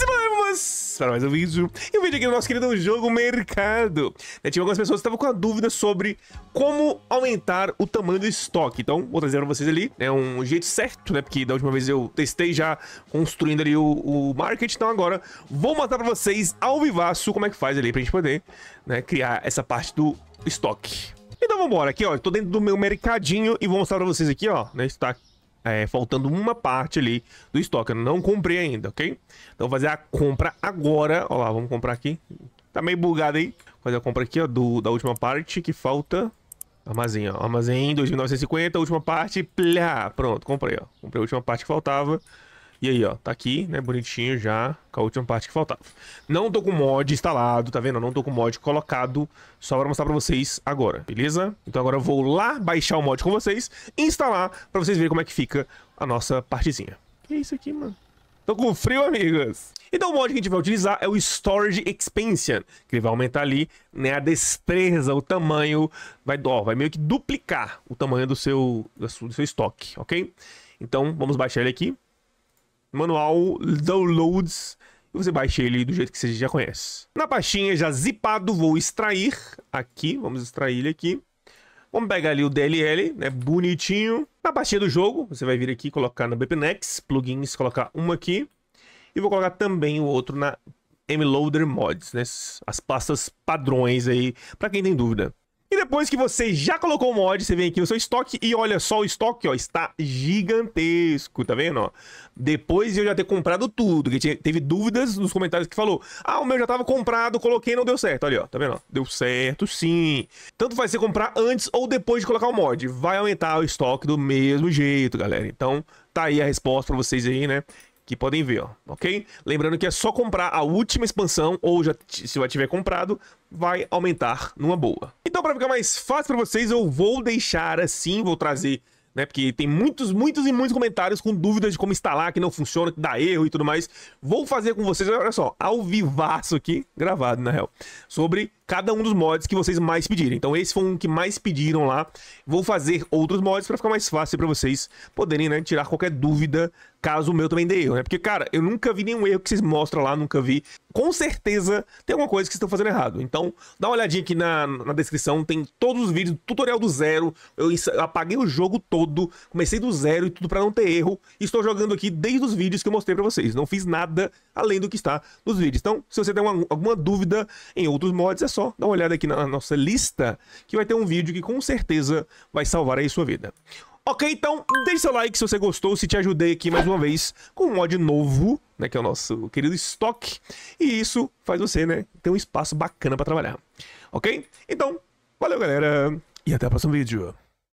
Vamos para mais um vídeo. E o vídeo aqui do nosso querido jogo Mercado. Né, tinha algumas pessoas que estavam com a dúvida sobre como aumentar o tamanho do estoque. Então, vou trazer para vocês ali né, um jeito certo, né? Porque da última vez eu testei já construindo ali o, o market. Então agora vou mostrar para vocês ao vivaço como é que faz ali para a gente poder né, criar essa parte do estoque. Então vambora, aqui ó, estou dentro do meu mercadinho e vou mostrar para vocês aqui ó, né, está é, faltando uma parte ali do estoque. Eu não comprei ainda, ok? Então fazer a compra agora. Olha lá, vamos comprar aqui. Tá meio bugado aí. Fazer a compra aqui, ó, do, da última parte que falta. Armazém, ó. Armazém, 2950, última parte. Plá, pronto, comprei, ó. Comprei a última parte que faltava. E aí, ó, tá aqui, né, bonitinho já, com a última parte que faltava. Não tô com mod instalado, tá vendo? Não tô com mod colocado, só pra mostrar pra vocês agora, beleza? Então agora eu vou lá baixar o mod com vocês, instalar, pra vocês verem como é que fica a nossa partezinha. Que é isso aqui, mano? Tô com frio, amigos. Então o mod que a gente vai utilizar é o Storage Expansion, que ele vai aumentar ali né, a destreza, o tamanho, vai, ó, vai meio que duplicar o tamanho do seu, do seu estoque, ok? Então vamos baixar ele aqui manual, downloads, e você baixa ele do jeito que você já conhece. Na pastinha já zipado, vou extrair aqui, vamos extrair ele aqui. Vamos pegar ali o DLL, né, bonitinho. Na pastinha do jogo, você vai vir aqui colocar na BPNex, plugins, colocar um aqui. E vou colocar também o outro na MLoader Mods, né, as pastas padrões aí, para quem tem dúvida. E depois que você já colocou o mod, você vem aqui no seu estoque e olha só o estoque, ó, está gigantesco, tá vendo, ó? Depois de eu já ter comprado tudo, que tinha, teve dúvidas nos comentários que falou, ah, o meu já tava comprado, coloquei, não deu certo, olha, ó, tá vendo, ó? Deu certo, sim. Tanto vai ser comprar antes ou depois de colocar o mod, vai aumentar o estoque do mesmo jeito, galera. Então, tá aí a resposta para vocês aí, né? que podem ver, ó, ok? Lembrando que é só comprar a última expansão, ou já, se já tiver comprado, vai aumentar numa boa. Então, para ficar mais fácil para vocês, eu vou deixar assim, vou trazer, né, porque tem muitos, muitos e muitos comentários com dúvidas de como instalar, que não funciona, que dá erro e tudo mais. Vou fazer com vocês, olha só, ao vivaço aqui, gravado, na real, sobre cada um dos mods que vocês mais pedirem. Então esse foi um que mais pediram lá. Vou fazer outros mods para ficar mais fácil para vocês poderem, né, tirar qualquer dúvida, caso o meu também dê erro, né? Porque cara, eu nunca vi nenhum erro que vocês mostram lá, nunca vi. Com certeza tem alguma coisa que vocês estão fazendo errado. Então, dá uma olhadinha aqui na, na descrição, tem todos os vídeos, tutorial do zero. Eu apaguei o jogo todo, comecei do zero e tudo para não ter erro. estou jogando aqui desde os vídeos que eu mostrei para vocês. Não fiz nada além do que está nos vídeos. Então, se você tem uma, alguma dúvida em outros mods, é só dar uma olhada aqui na nossa lista, que vai ter um vídeo que com certeza vai salvar aí sua vida. Ok, então, deixe seu like se você gostou, se te ajudei aqui mais uma vez com um mod novo, né, que é o nosso querido estoque, e isso faz você, né, ter um espaço bacana para trabalhar. Ok? Então, valeu galera, e até o próximo vídeo.